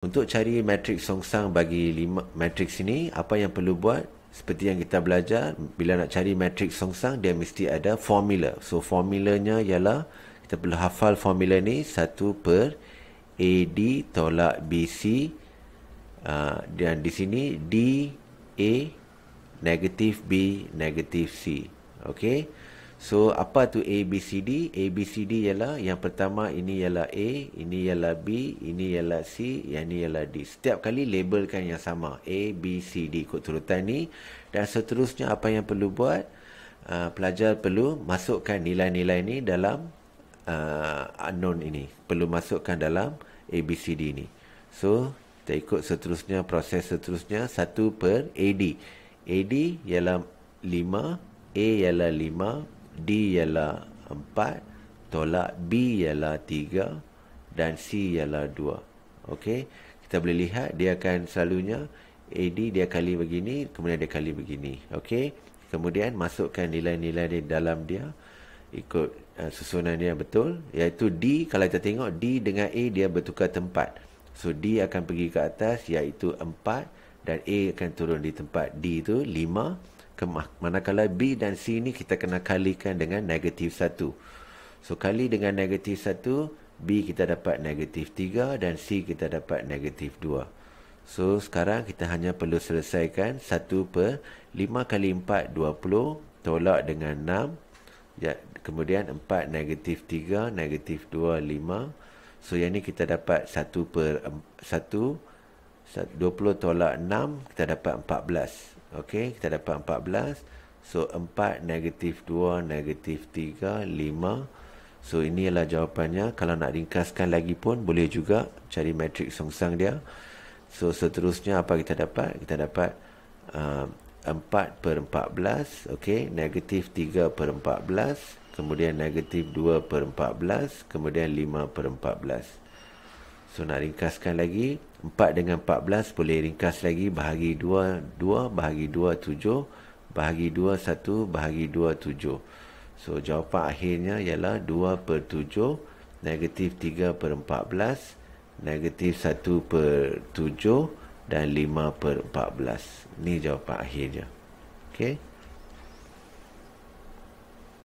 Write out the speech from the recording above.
Untuk cari matriks songsang bagi lima matriks ini, apa yang perlu buat? Seperti yang kita belajar, bila nak cari matriks songsang, dia mesti ada formula. So, formulanya ialah, kita perlu hafal formula ni, 1 per AD tolak BC. Uh, ah, dan di sini, da negatif B, negatif C. Okay? So apa tu A B C D? A B C D ialah yang pertama ini ialah A, ini ialah B, ini ialah C, yang ini ialah D. Setiap kali labelkan yang sama A B C D ikut urutan ni dan seterusnya apa yang perlu buat? Uh, pelajar perlu masukkan nilai-nilai ni dalam uh, unknown ini. Perlu masukkan dalam A B C D ni. So kita ikut seterusnya proses seterusnya satu per AD. AD ialah lima, A ialah lima. D ialah 4 tolak B ialah 3 dan C ialah 2 okey kita boleh lihat dia akan selalunya AD dia kali begini kemudian dia kali begini okey kemudian masukkan nilai-nilai di dalam dia ikut uh, susunan dia betul iaitu D kalau kita tengok D dengan A dia bertukar tempat so D akan pergi ke atas iaitu 4 dan A akan turun di tempat D tu Manakala B dan C ni kita kena kalikan dengan negatif 1. So, kali dengan negatif 1, B kita dapat negatif 3 dan C kita dapat negatif 2. So, sekarang kita hanya perlu selesaikan 1 per 5 kali 4, 20. Tolak dengan 6. Ya, kemudian 4 negatif 3, negatif 2, 5. So, yang ni kita dapat 1 per 1. 20 tolak 6, kita dapat 14. Okey, kita dapat 14. So, 4, negatif 2, negatif 3, 5. So, ini adalah jawapannya. Kalau nak ringkaskan lagi pun, boleh juga cari matriks songsang dia. So, seterusnya apa kita dapat? Kita dapat uh, 4 per 14. Okey, negatif 3 per 14. Kemudian, negatif 2 per 14. Kemudian, 5 per 14. 14. So nak ringkaskan lagi 4 dengan 14 boleh ringkas lagi Bahagi 2, 2 bahagi 2, 7 Bahagi 2, 1 bahagi 2, 7 So jawapan akhirnya ialah 2 per 7 Negatif 3 per 14 Negatif 1 per 7 Dan 5 per 14 Ni jawapan akhirnya Okay